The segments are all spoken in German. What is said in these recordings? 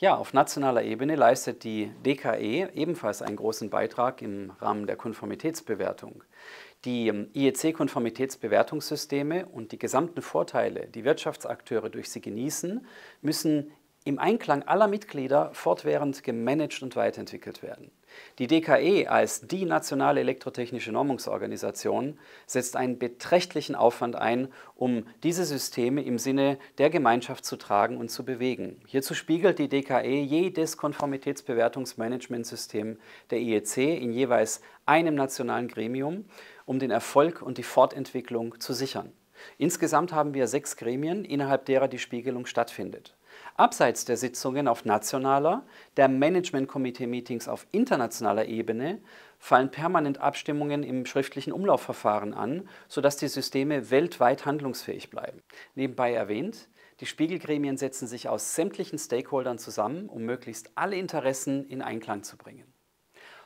Ja, auf nationaler Ebene leistet die DKE ebenfalls einen großen Beitrag im Rahmen der Konformitätsbewertung. Die ähm, IEC-Konformitätsbewertungssysteme und die gesamten Vorteile, die Wirtschaftsakteure durch sie genießen, müssen im Einklang aller Mitglieder fortwährend gemanagt und weiterentwickelt werden. Die DKE als die nationale elektrotechnische Normungsorganisation setzt einen beträchtlichen Aufwand ein, um diese Systeme im Sinne der Gemeinschaft zu tragen und zu bewegen. Hierzu spiegelt die DKE jedes Konformitätsbewertungsmanagementsystem der IEC in jeweils einem nationalen Gremium, um den Erfolg und die Fortentwicklung zu sichern. Insgesamt haben wir sechs Gremien, innerhalb derer die Spiegelung stattfindet abseits der Sitzungen auf nationaler, der Management-Komitee-Meetings auf internationaler Ebene fallen permanent Abstimmungen im schriftlichen Umlaufverfahren an, sodass die Systeme weltweit handlungsfähig bleiben. Nebenbei erwähnt, die Spiegelgremien setzen sich aus sämtlichen Stakeholdern zusammen, um möglichst alle Interessen in Einklang zu bringen.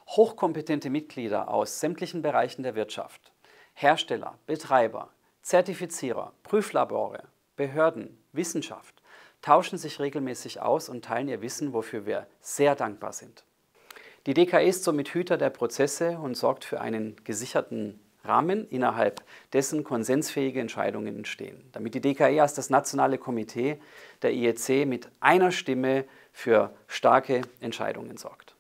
Hochkompetente Mitglieder aus sämtlichen Bereichen der Wirtschaft, Hersteller, Betreiber, Zertifizierer, Prüflabore, Behörden, Wissenschaft, tauschen sich regelmäßig aus und teilen ihr Wissen, wofür wir sehr dankbar sind. Die DKE ist somit Hüter der Prozesse und sorgt für einen gesicherten Rahmen, innerhalb dessen konsensfähige Entscheidungen entstehen, damit die DKE als das nationale Komitee der IEC mit einer Stimme für starke Entscheidungen sorgt.